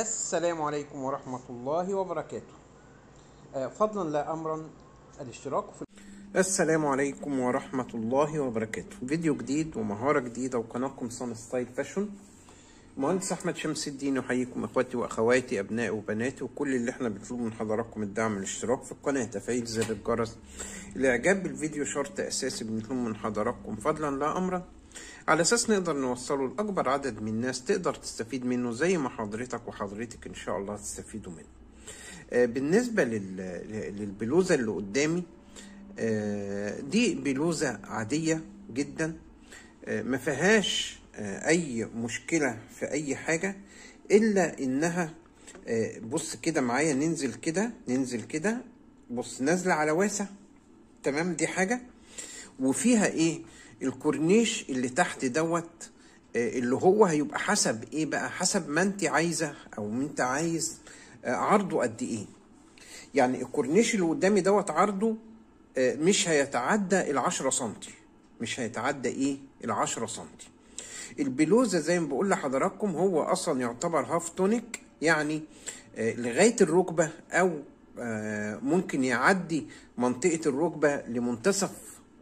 السلام عليكم ورحمة الله وبركاته آه، فضلا لا أمرا الاشتراك في السلام عليكم ورحمة الله وبركاته فيديو جديد ومهارة جديدة وقناتكم سان ستايل فاشن مهندس أحمد شمس الدين يحييكم إخواتي وأخواتي أبنائي وبناتي وكل اللي إحنا بنطلب من حضراتكم الدعم الاشتراك في القناة تفعيل زر الجرس الإعجاب بالفيديو شرط أساسي بنطلب من حضراتكم فضلا لا أمرا على اساس نقدر نوصله لاكبر عدد من الناس تقدر تستفيد منه زي ما حضرتك وحضرتك ان شاء الله هتستفيدوا منه آه، بالنسبه للبلوزه اللي قدامي آه، دي بلوزه عاديه جدا آه، ما فيهاش اي مشكله في اي حاجه الا انها بص كده معايا ننزل كده ننزل كده بص نازله على واسع تمام دي حاجه وفيها ايه الكورنيش اللي تحت دوت آه، اللي هو هيبقى حسب ايه بقى حسب ما انت عايزه او انت عايز آه، عرضه قد ايه يعني الكورنيش اللي قدامي دوت عرضه آه، مش هيتعدى العشرة سنتي مش هيتعدى ايه العشرة سنتي البلوزة زي ما بقول لحضراتكم هو اصلا يعتبر هاف تونيك يعني لغاية الركبة او ممكن يعدي منطقة الركبة لمنتصف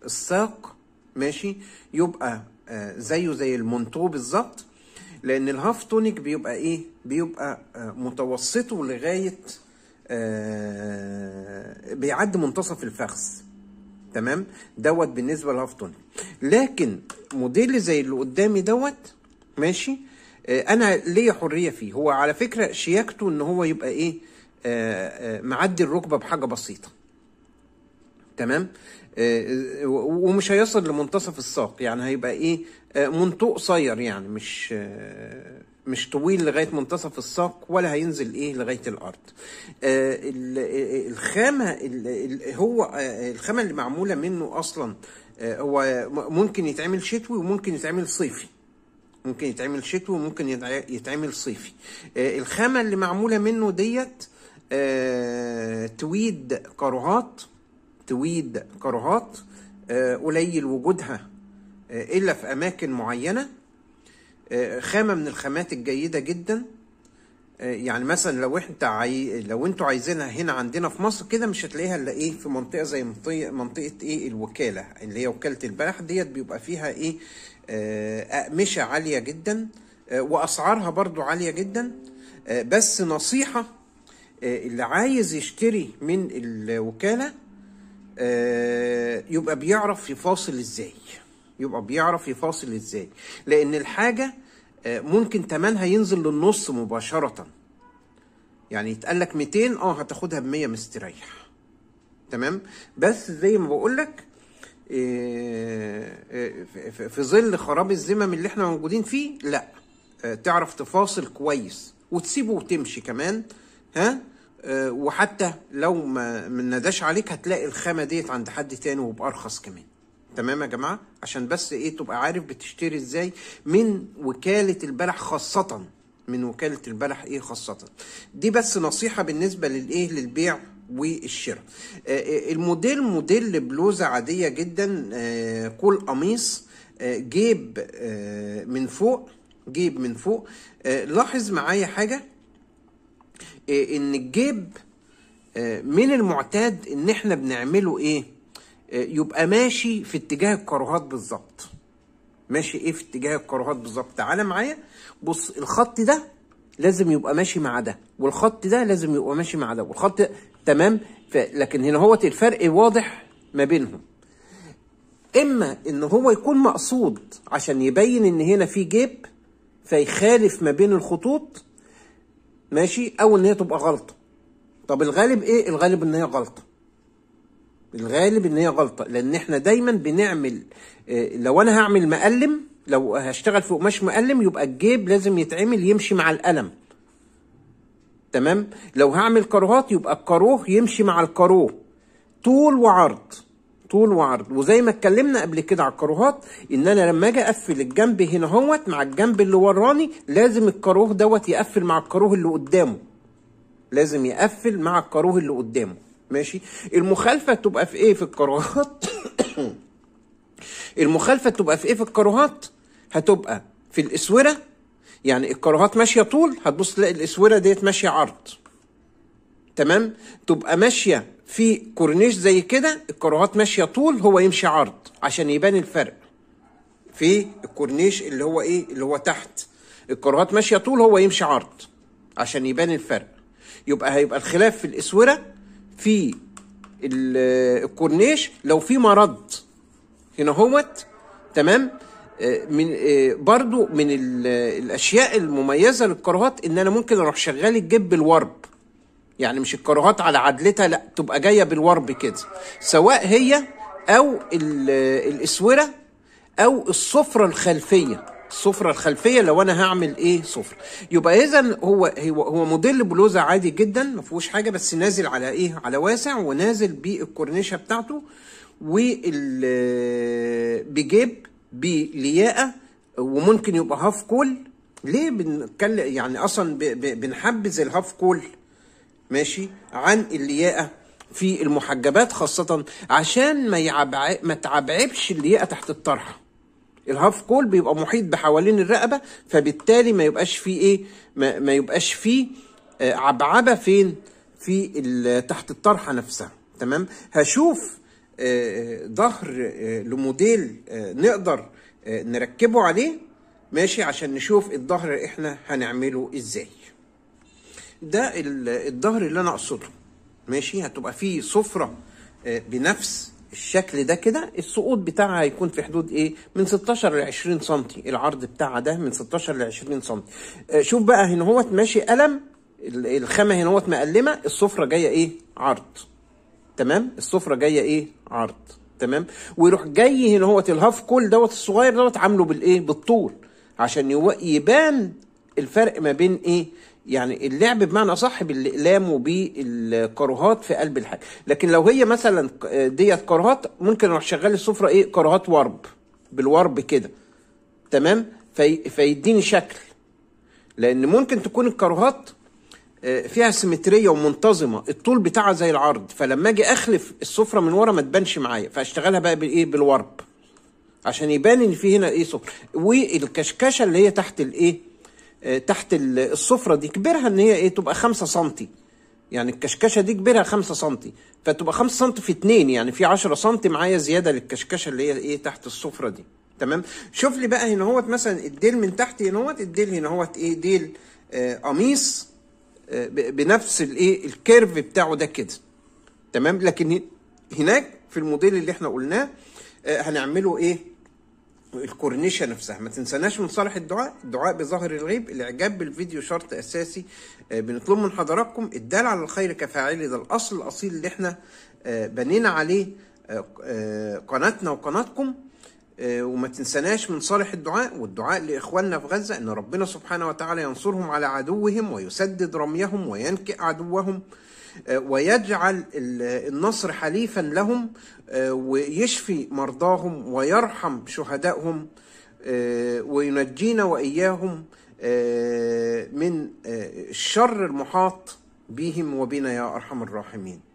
الساق ماشي يبقى آه، زيه زي المونتو بالظبط لان الهاف تونيك بيبقى ايه بيبقى آه، متوسطه لغايه آه، بيعدي منتصف الفخذ تمام دوت بالنسبه للهاف تونيك لكن موديل زي اللي قدامي دوت ماشي انا ليا حريه فيه هو على فكره شياكته ان هو يبقى ايه معدي الركبه بحاجه بسيطه تمام آه، ومش هيصل لمنتصف الساق يعني هيبقى ايه آه، منطوق قصير يعني مش آه، مش طويل لغايه منتصف الساق ولا هينزل ايه لغايه الارض الخامه هو الخامه اللي معموله منه اصلا هو ممكن يتعمل شتوي وممكن يتعمل صيفي ممكن يتعمل شتوي وممكن يتعمل صيفي الخامه اللي معموله منه ديت تويد كاروهات تويد كرهات آه، قليل وجودها آه، الا في اماكن معينه آه، خامه من الخامات الجيده جدا يعني مثلا لو انت عاي... لو انتوا عايزينها هنا عندنا في مصر كده مش هتلاقيها الا ايه في منطقه زي منطقه منطقه ايه الوكاله اللي هي وكاله البلح ديت بيبقى فيها ايه اقمشه عاليه جدا واسعارها برضو عاليه جدا بس نصيحه اللي عايز يشتري من الوكاله آه، يبقى بيعرف يفاصل ازاي يبقى بيعرف يفاصل ازاي لان الحاجه آه، ممكن تمنها ينزل للنص مباشره يعني يتقال لك 200 اه هتاخدها ب 100 مستريح تمام بس زي ما بقول لك آه، في ظل خراب الذمم اللي احنا موجودين فيه لا تعرف تفاصل كويس وتسيبه وتمشي كمان ها آه، وحتى لو ما نداش عليك هتلاقي الخامه ديت عند حد تاني وبارخص كمان تمام يا جماعه عشان بس ايه تبقى عارف بتشتري ازاي من وكاله البلح خاصه من وكاله البلح ايه خاصه دي بس نصيحه بالنسبه للايه للبيع والشراء آه، آه، الموديل موديل بلوزه عاديه جدا كل قميص جيب من فوق جيب من فوق لاحظ معايا حاجه إيه، ان الجيب آه، من المعتاد ان احنا بنعمله ايه آه، يبقى ماشي في اتجاه الكروهات بالظبط ماشي ايه في اتجاه الكروهات بالظبط تعالى معايا بص الخط ده لازم يبقى ماشي مع ده والخط ده لازم يبقى ماشي مع ده والخط ده تمام لكن هنا هو الفرق واضح ما بينهم اما ان هو يكون مقصود عشان يبين ان هنا في جيب فيخالف ما بين الخطوط ماشي او ان هي تبقى غلطه طب الغالب ايه الغالب ان هي غلطه الغالب ان هي غلطه لان احنا دايما بنعمل آه، لو انا هعمل مقلم لو هشتغل في قماش مقلم يبقى الجيب لازم يتعمل يمشي مع القلم تمام لو هعمل كروهات يبقى الكروه يمشي مع الكروه طول وعرض طول وعرض وزي ما اتكلمنا قبل كده على الكاروهات ان انا لما اجي اقفل الجنب هنا اهوت مع الجنب اللي وراني لازم الكاروه دوت يقفل مع الكاروه اللي قدامه لازم يقفل مع الكاروه اللي قدامه ماشي المخالفه تبقى في ايه في الكاروهات المخالفه تبقى في ايه في الكاروهات هتبقى في الاسوره يعني الكاروهات ماشيه طول هتبص تلاقي الاسوره ديت ماشيه عرض تمام تبقى ماشيه في كورنيش زي كده الكروات ماشيه طول هو يمشي عرض عشان يبان الفرق في الكورنيش اللي هو ايه اللي هو تحت الكروات ماشيه طول هو يمشي عرض عشان يبان الفرق يبقى هيبقى الخلاف في الاسوره في الكورنيش لو في مرض هنا هوت تمام آه، من آه، برضو من الاشياء المميزه للكروات ان انا ممكن اروح شغال الجيب بالورب يعني مش الكرهات على عدلتها لا تبقى جايه بالورب كده سواء هي او الاسوره او الصفره الخلفيه السفرة الخلفية لو أنا هعمل إيه سفرة يبقى إذا هو هو هو موديل بلوزة عادي جدا ما فيهوش حاجة بس نازل على إيه على واسع ونازل بالكورنيشة بتاعته وال بجيب بلياقة وممكن يبقى هاف كول ليه بنتكلم يعني أصلا بنحبذ الهاف كول ماشي عن اللياقه في المحجبات خاصة عشان ما يعب ما تعبعبش اللياقة تحت الطرحة. الهاف كول بيبقى محيط بحوالين الرقبة فبالتالي ما يبقاش فيه ايه ما, ما يبقاش فيه آه، عبعبة فين في تحت الطرحة نفسها تمام هشوف آه، ظهر آه، لموديل نقدر نركبه عليه ماشي عشان نشوف الظهر احنا هنعمله ازاي ده الظهر اللي انا اقصده ماشي هتبقى فيه صفرة آه، بنفس الشكل ده كده السقوط بتاعها هيكون في حدود ايه من 16 ل 20 سم العرض بتاعها ده من 16 ل 20 سم آه، شوف بقى هنا هوت ماشي قلم الخامه هنا هوت مقلمه السفره جايه ايه عرض تمام السفره جايه ايه عرض تمام ويروح جاي هنا هوت الهاف كول دوت الصغير دوت عامله بالايه بالطول عشان يبان الفرق ما بين ايه يعني اللعب بمعنى اصح بالاقلام وبالكاروهات في قلب الحاجه لكن لو هي مثلا ديت كاروهات ممكن اروح شغال السفره ايه كاروهات ورب بالورب كده تمام في فيديني شكل لان ممكن تكون الكاروهات آه، فيها سيمتريه ومنتظمه الطول بتاعها زي العرض فلما اجي اخلف السفره من ورا ما تبانش معايا فاشتغلها بقى بالايه بالورب عشان يبان ان في هنا ايه سفره والكشكشه اللي هي تحت الايه تحت السفره دي كبرها ان هي ايه تبقى 5 سم يعني الكشكشه دي كبرها 5 سم فتبقى 5 سم في 2 يعني في 10 سم معايا زياده للكشكشه اللي هي ايه تحت السفره دي تمام شوف لي بقى هنا هوت مثلا الديل من تحت هنا هوت الديل هنا هوت ايه ديل آه، قميص آه، بنفس الايه الكيرف بتاعه ده كده تمام لكن هناك في الموديل اللي احنا قلناه آه، هنعمله ايه الكورنيشة نفسها ما تنسناش صالح الدعاء الدعاء بظاهر الغيب الاعجاب بالفيديو شرط اساسي آه، بنطلب من حضراتكم الدال على الخير كفاعل ده الاصل الاصيل اللي احنا آه، بنينا عليه آه، قناتنا وقناتكم وما تنسناش من صالح الدعاء والدعاء لإخواننا في غزة أن ربنا سبحانه وتعالى ينصرهم على عدوهم ويسدد رميهم وينكئ عدوهم آه، ويجعل النصر حليفا لهم آه، ويشفي مرضاهم ويرحم شهدائهم آه، وينجينا واياهم من الشر المحاط بهم وبنا يا ارحم الراحمين